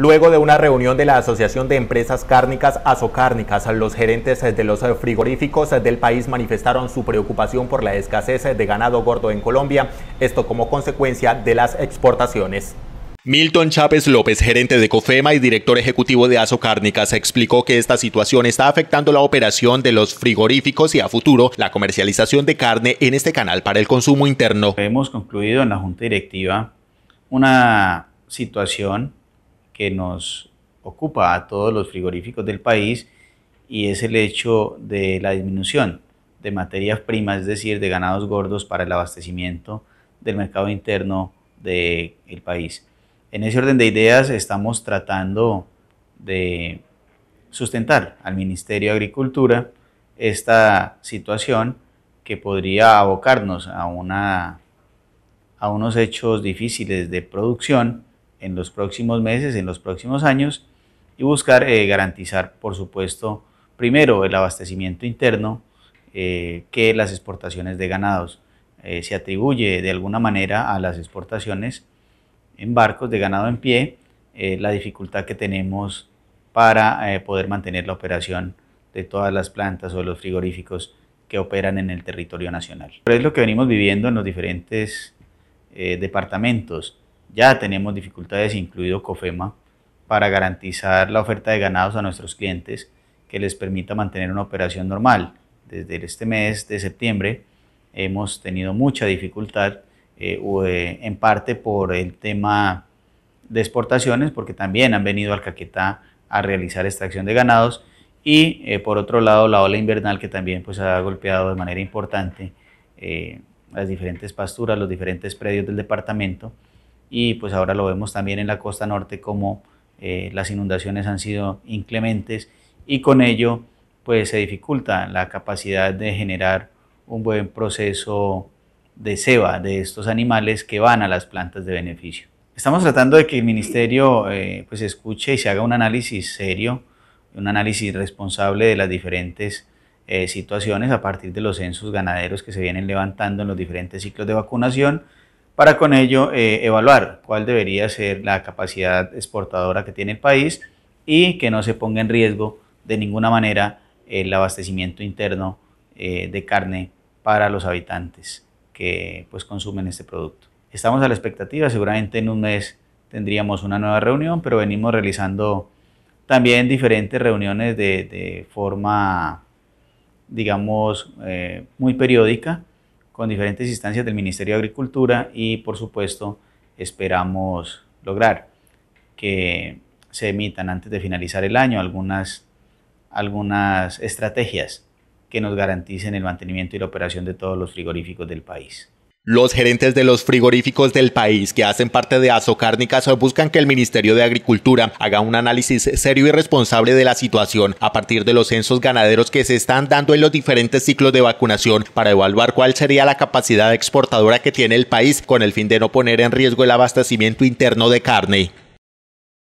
Luego de una reunión de la Asociación de Empresas Cárnicas Azocárnicas, los gerentes de los frigoríficos del país manifestaron su preocupación por la escasez de ganado gordo en Colombia, esto como consecuencia de las exportaciones. Milton Chávez López, gerente de COFEMA y director ejecutivo de Azocárnicas, explicó que esta situación está afectando la operación de los frigoríficos y a futuro la comercialización de carne en este canal para el consumo interno. Hemos concluido en la Junta Directiva una situación que nos ocupa a todos los frigoríficos del país y es el hecho de la disminución de materias primas, es decir, de ganados gordos para el abastecimiento del mercado interno del el país. En ese orden de ideas estamos tratando de sustentar al Ministerio de Agricultura esta situación que podría abocarnos a, una, a unos hechos difíciles de producción en los próximos meses, en los próximos años, y buscar eh, garantizar, por supuesto, primero el abastecimiento interno, eh, que las exportaciones de ganados. Eh, se atribuye de alguna manera a las exportaciones en barcos de ganado en pie la dificultad que tenemos para poder mantener la operación de todas las plantas o los frigoríficos que operan en el territorio nacional. Pero es lo que venimos viviendo en los diferentes departamentos ya tenemos dificultades, incluido COFEMA, para garantizar la oferta de ganados a nuestros clientes que les permita mantener una operación normal. Desde este mes de septiembre hemos tenido mucha dificultad, eh, eh, en parte por el tema de exportaciones, porque también han venido al Caquetá a realizar extracción de ganados, y eh, por otro lado la ola invernal que también pues, ha golpeado de manera importante las diferentes pasturas, los diferentes predios del departamento y pues ahora lo vemos también en la costa norte como eh, las inundaciones han sido inclementes y con ello pues se dificulta la capacidad de generar un buen proceso de ceba de estos animales que van a las plantas de beneficio. Estamos tratando de que el ministerio eh, pues escuche y se haga un análisis serio, un análisis responsable de las diferentes eh, situaciones a partir de los censos ganaderos que se vienen levantando en los diferentes ciclos de vacunación para con ello eh, evaluar cuál debería ser la capacidad exportadora que tiene el país y que no se ponga en riesgo de ninguna manera el abastecimiento interno eh, de carne para los habitantes que pues consumen este producto. Estamos a la expectativa, seguramente en un mes tendríamos una nueva reunión, pero venimos realizando también diferentes reuniones de, forma, digamos, eh, muy periódica con diferentes instancias del Ministerio de Agricultura y por supuesto esperamos lograr que se emitan antes de finalizar el año algunas, algunas estrategias que nos garanticen el mantenimiento y la operación de todos los frigoríficos del país. Los gerentes de los frigoríficos del país que hacen parte de Azocárnicas buscan que el Ministerio de Agricultura haga un análisis serio y responsable de la situación a partir de los censos ganaderos que se están dando en los diferentes ciclos de vacunación para evaluar cuál sería la capacidad exportadora que tiene el país con el fin de no poner en riesgo el abastecimiento interno de carne.